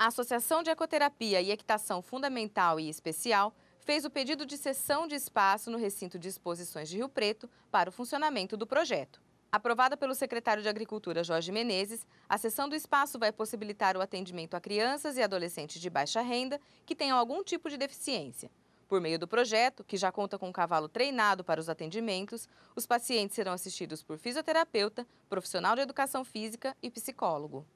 A Associação de Ecoterapia e Equitação Fundamental e Especial fez o pedido de cessão de espaço no recinto de exposições de Rio Preto para o funcionamento do projeto. Aprovada pelo secretário de Agricultura Jorge Menezes, a cessão do espaço vai possibilitar o atendimento a crianças e adolescentes de baixa renda que tenham algum tipo de deficiência. Por meio do projeto, que já conta com um cavalo treinado para os atendimentos, os pacientes serão assistidos por fisioterapeuta, profissional de educação física e psicólogo.